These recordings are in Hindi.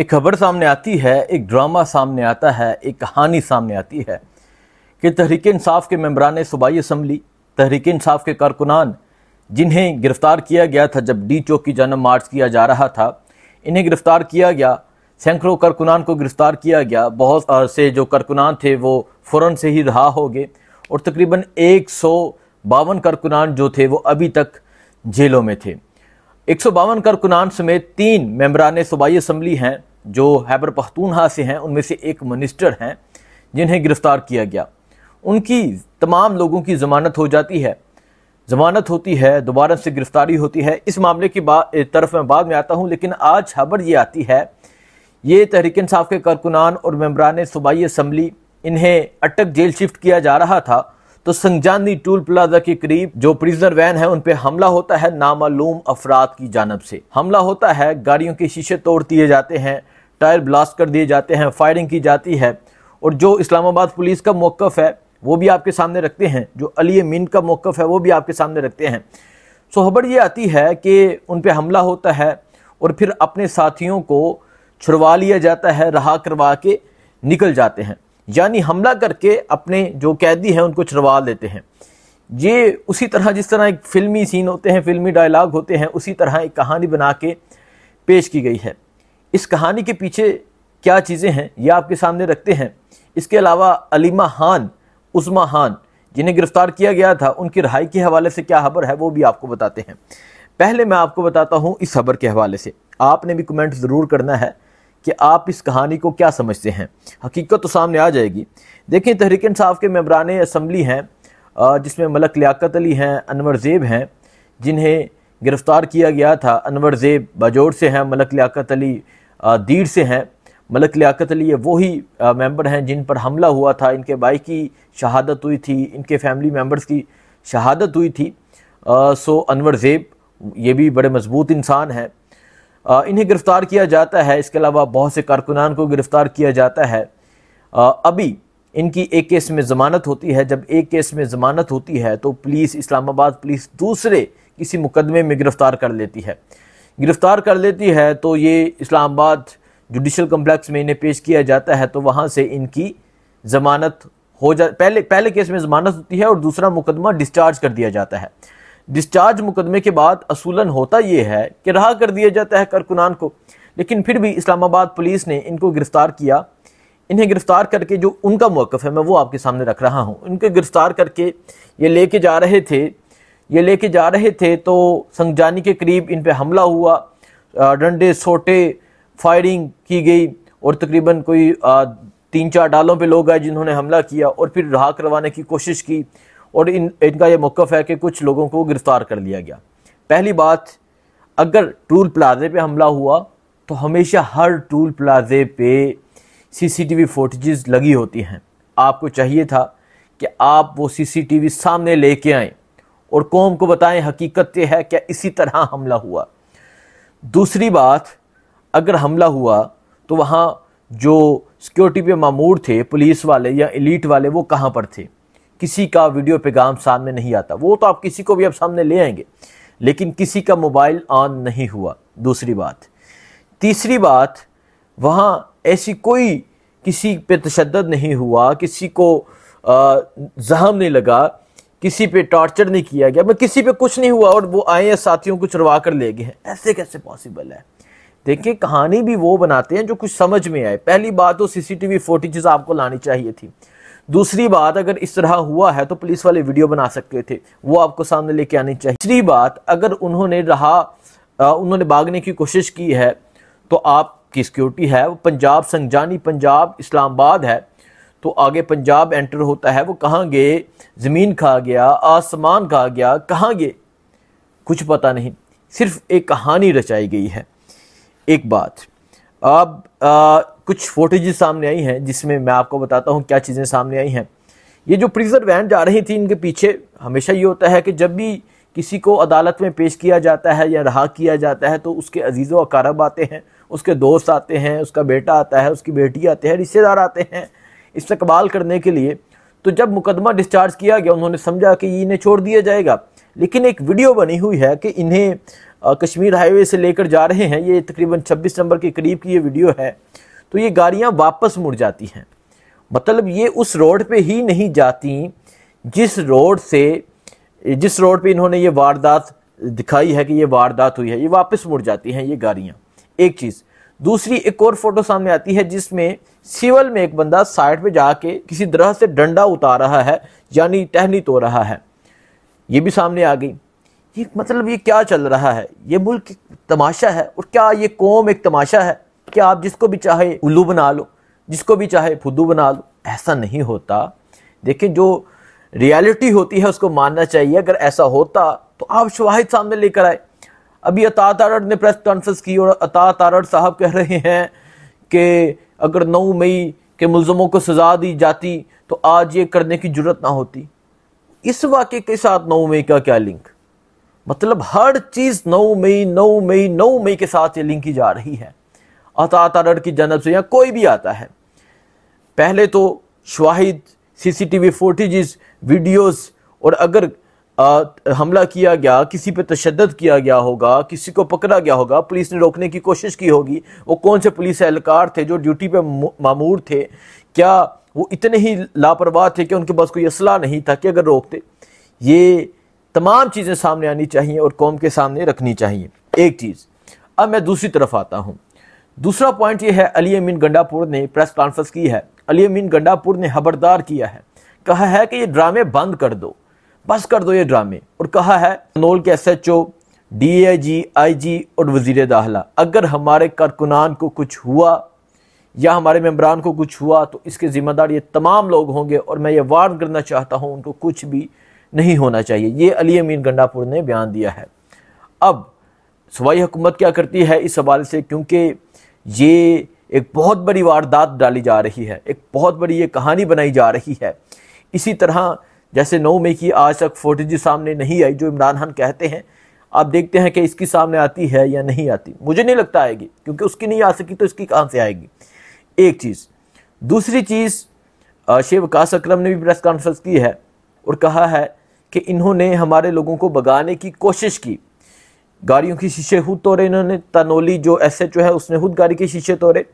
एक खबर सामने आती है एक ड्रामा सामने आता है एक कहानी सामने आती है कि तहरीक इंसाफ के मम्बरान सूबाई असम्बली तहरीक इंसाफ के कारकुनान जिन्हें गिरफ़्तार किया गया था जब डी चौक की जन्म मार्च किया जा रहा था इन्हें गिरफ़्तार किया गया सैकड़ों कारकुनान को गिरफ़्तार किया गया बहुत से जो कारकुनान थे वो फ़ौर से ही रहा हो गए और तकरीबन एक सौ बावन कारकुनान जो थे वो अभी तक जेलों में थे एक सौ बावन कारकुनान समेत तीन मेम्बरान सूबाई असम्बली हैं जो हैबर पख्तूनहा से हैं उनमें से एक मिनिस्टर हैं जिन्हें गिरफ्तार किया गया उनकी तमाम लोगों की जमानत हो जाती है जमानत होती है दोबारा से गिरफ्तारी होती है इस मामले की तरफ मैं बाद में आता हूँ लेकिन आज खबर ये आती है ये तहरीक इंसाफ के कारकुनान और मम्बरान सूबाई असम्बली इन्हें अटक जेल शिफ्ट किया जा रहा था तो संगजानी टूल प्लाजा के करीब जो प्रिजनर वैन है उन पर हमला होता है नामालूम अफराद की जानब से हमला होता है गाड़ियों के शीशे तोड़ दिए जाते हैं टायर ब्लास्ट कर दिए जाते हैं फायरिंग की जाती है और जो इस्लामाबाद पुलिस का मौक़ है वो भी आपके सामने रखते हैं जो अली मीन का मौक़ है वो भी आपके सामने रखते हैं सो खबर ये आती है कि उन पर हमला होता है और फिर अपने साथियों को छुड़वा लिया जाता है रहा करवा के निकल जाते हैं यानी हमला करके अपने जो कैदी हैं उनको चरवा लेते हैं ये उसी तरह जिस तरह एक फिल्मी सीन होते हैं फिल्मी डायलाग होते हैं उसी तरह एक कहानी बना के पेश की गई है इस कहानी के पीछे क्या चीज़ें हैं ये आपके सामने रखते हैं इसके अलावा अलीमा खान उस्मा खान जिन्हें गिरफ्तार किया गया था उनकी रहाई के हवाले से क्या खबर है वो भी आपको बताते हैं पहले मैं आपको बताता हूँ इस खबर के हवाले से आपने भी कमेंट ज़रूर करना है कि आप इस कहानी को क्या समझते हैं हकीकत तो सामने आ जाएगी देखिए तहरीक इंसाफ के मेबरान असम्बली हैं जिसमें मलक लियाकत अली हैं अनवर ज़ेब हैं जिन्हें गिरफ़्तार किया गया था अनवर ज़ेब बाजौर से हैं मलक लियाकत अली दीर से हैं मलक लियाकत अली ये वही मेंबर हैं जिन पर हमला हुआ था इनके भाई की शहादत हुई थी इनके फैमिली मेंबर्स की शहादत हुई थी आ, सो अनवर ज़ेब ये भी बड़े मजबूत इंसान हैं इन्हें गिरफ्तार किया जाता है इसके अलावा बहुत से कारकुनान को गिरफ्तार किया जाता है अभी इनकी एक केस में ज़मानत होती है जब एक केस में ज़मानत होती है तो पुलिस इस्लामाबाद पुलिस दूसरे किसी मुकदमे में गिरफ़्तार कर लेती है गिरफ़्तार कर लेती है तो ये इस्लामाबाद जुडिशल कम्प्लेक्स में इन्हें पेश किया जाता है तो वहाँ से इनकी ज़मानत हो जा पहले पहले केस में ज़मानत होती है और दूसरा मुकदमा डिस्चार्ज कर दिया जाता है डिस्चार्ज मुकदमे के बाद असूलन होता यह है कि रहा कर दिया जाता है कारकुनान को लेकिन फिर भी इस्लामाबाद पुलिस ने इनको गिरफ्तार किया इन्हें गिरफ्तार करके जो उनका मौक़ है मैं वो आपके सामने रख रहा हूँ उनको गिरफ्तार करके ये लेके जा रहे थे ये लेके जा रहे थे तो संगजानी के करीब इन पर हमला हुआ डंडे सोटे फायरिंग की गई और तकरीबन कोई तीन चार डालों पे लोग आए जिन्होंने हमला किया और फिर रहा करवाने की कोशिश की और इन इनका यह मौक़ है कि कुछ लोगों को गिरफ़्तार कर लिया गया पहली बात अगर टूल प्लाजे पे हमला हुआ तो हमेशा हर टूल प्लाजे पे सीसीटीवी फुटेजेस लगी होती हैं आपको चाहिए था कि आप वो सीसीटीवी सामने लेके आएँ और कौम को बताएं हकीकत यह है क्या इसी तरह हमला हुआ दूसरी बात अगर हमला हुआ तो वहाँ जो सिक्योरिटी पे मामूर थे पुलिस वाले या इलीट वाले वो कहाँ पर थे किसी का वीडियो पैगाम सामने नहीं आता वो तो आप किसी को भी अब सामने ले आएंगे लेकिन किसी का मोबाइल ऑन नहीं हुआ दूसरी बात तीसरी बात वहाँ ऐसी कोई किसी पे तशद नहीं हुआ किसी को जहम नहीं लगा किसी पे टॉर्चर नहीं किया गया मैं मतलब किसी पे कुछ नहीं हुआ और वो आए या साथियों को चुरवा कर ले गए हैं ऐसे कैसे पॉसिबल है देखिए कहानी भी वो बनाते हैं जो कुछ समझ में आए पहली बात तो सीसीटीवी फुटेजेस आपको लानी चाहिए थी दूसरी बात अगर इस तरह हुआ है तो पुलिस वाले वीडियो बना सकते थे वो आपको सामने लेके आनी चाहिए तीसरी बात अगर उन्होंने रहा उन्होंने भागने की कोशिश की है तो आपकी सिक्योरिटी है वो पंजाब संजानी पंजाब इस्लामाबाद है तो आगे पंजाब एंटर होता है वो कहाँ गए ज़मीन खा गया आसमान खा गया कहाँ गए कुछ पता नहीं सिर्फ एक कहानी रचाई गई है एक बात अब कुछ फोटेज सामने आई हैं जिसमें मैं आपको बताता हूँ क्या चीज़ें सामने आई हैं ये जो प्रिजर वैन जा रही थी इनके पीछे हमेशा ये होता है कि जब भी किसी को अदालत में पेश किया जाता है या रहा किया जाता है तो उसके अजीज़ अकारब आते हैं उसके दोस्त आते हैं उसका बेटा आता है उसकी बेटी आते हैं रिश्तेदार आते हैं इस्तकबाल करने के लिए तो जब मुकदमा डिस्चार्ज किया गया उन्होंने समझा कि इन्हें छोड़ दिया जाएगा लेकिन एक वीडियो बनी हुई है कि इन्हें कश्मीर हाईवे से लेकर जा रहे हैं ये तकरीबन 26 नंबर के करीब की ये वीडियो है तो ये गाड़ियाँ वापस मुड़ जाती हैं मतलब ये उस रोड पे ही नहीं जाती जिस रोड से जिस रोड पे इन्होंने ये वारदात दिखाई है कि ये वारदात हुई है ये वापस मुड़ जाती हैं ये गाड़ियाँ एक चीज़ दूसरी एक और फोटो सामने आती है जिसमें सिवल में एक बंदा साइड पे जाके किसी तरह से डंडा उतार रहा है यानी टहनी तो रहा है ये भी सामने आ गई ये मतलब ये क्या चल रहा है ये मुल्क तमाशा है और क्या ये कौम एक तमाशा है कि आप जिसको भी चाहे उल्लू बना लो जिसको भी चाहे फुद्दू बना लो ऐसा नहीं होता देखिए जो रियलिटी होती है उसको मानना चाहिए अगर ऐसा होता तो आप शवाहिद सामने लेकर आए अभी अता तारड़ ने प्रेस कॉन्फ्रेंस की और अता तारड़ साहब कह रहे हैं कि अगर नौ मई के मुलजमों को सजा दी जाती तो आज ये करने की जरूरत ना होती इस वाक्य के साथ नौ मई का क्या लिंक मतलब हर चीज़ नौ मई नौ मई नौ मई के साथ ये लिंक की जा रही है अता की जानब से या कोई भी आता है पहले तो शवाहिद C C T V footages videos और अगर आ, हमला किया गया किसी पे तशद किया गया होगा किसी को पकड़ा गया होगा पुलिस ने रोकने की कोशिश की होगी वो कौन से पुलिस एहलकार थे जो ड्यूटी पे मामूर थे क्या वो इतने ही लापरवाह थे कि उनके पास कोई असलाह नहीं था कि अगर रोकते ये तमाम चीज़ें सामने आनी चाहिए और कौम के सामने रखनी चाहिए एक चीज़ अब मैं दूसरी तरफ आता हूँ दूसरा पॉइंट ये है अली अमीन गंडापुर ने प्रेस कॉन्फ्रेंस की है अली अमीन गंडापुर ने खबरदार किया है कहा है कि ये ड्रामे बंद कर दो बस कर दो ये ड्रामे और कहा है नोल के S H O D I G I G और वजीर दाखिला अगर हमारे कारकुनान को कुछ हुआ या हमारे मेम्बरान को कुछ हुआ तो इसके ज़िम्मेदार ये तमाम लोग होंगे और मैं ये वार्न करना चाहता हूँ उनको कुछ भी नहीं होना चाहिए ये अली अमीन गंडापुर ने बयान दिया है अब सूबाई हुकूमत क्या करती है इस हवाले से क्योंकि ये एक बहुत बड़ी वारदात डाली जा रही है एक बहुत बड़ी ये कहानी बनाई जा रही है इसी तरह जैसे नौ मई की आज तक फोटेज सामने नहीं आई जो इमरान खान कहते हैं आप देखते हैं कि इसकी सामने आती है या नहीं आती मुझे नहीं लगता आएगी क्योंकि उसकी नहीं आ सकी तो इसकी कहाँ से आएगी एक चीज़ दूसरी चीज़ शिव विकास अक्रम ने भी प्रेस कॉन्फ्रेंस की है और कहा है कि इन्होंने हमारे लोगों को भगाने की कोशिश की गाड़ियों के शीशे खुद तोड़े इन्होंने तनोली जो एस एच ओ है उसने खुद गाड़ी के शीशे तोड़े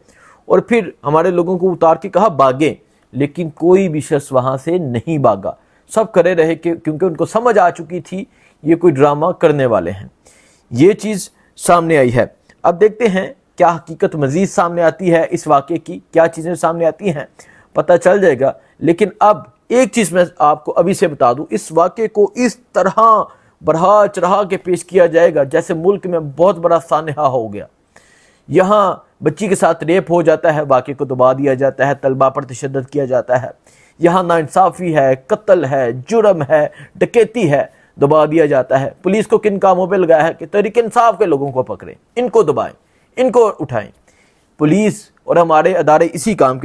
और फिर हमारे लोगों को उतार के कहा भागे लेकिन कोई भी शख्स वहाँ से नहीं भागा सब करे रहे कि क्योंकि उनको समझ आ चुकी थी ये कोई ड्रामा करने वाले हैं ये चीज़ सामने आई है अब देखते हैं क्या हकीकत मज़ीद सामने आती है इस वाक्य की क्या चीज़ें सामने आती हैं पता चल जाएगा लेकिन अब एक चीज़ मैं आपको अभी से बता दूं इस वाक्य को इस तरह बढ़ा चढ़ा के पेश किया जाएगा जैसे मुल्क में बहुत बड़ा सानहा हो गया यहाँ बच्ची के साथ रेप हो जाता है बाकी को दबा दिया जाता है तलबा पर तशद किया जाता है यहाँ नाानसाफ़ी है कत्ल है जुर्म है डकैती है दबा दिया जाता है पुलिस को किन कामों पे लगाया है कि तहरीक इंसाफ के लोगों को पकड़ें इनको दबाएं इनको उठाएं पुलिस और हमारे अदारे इसी काम के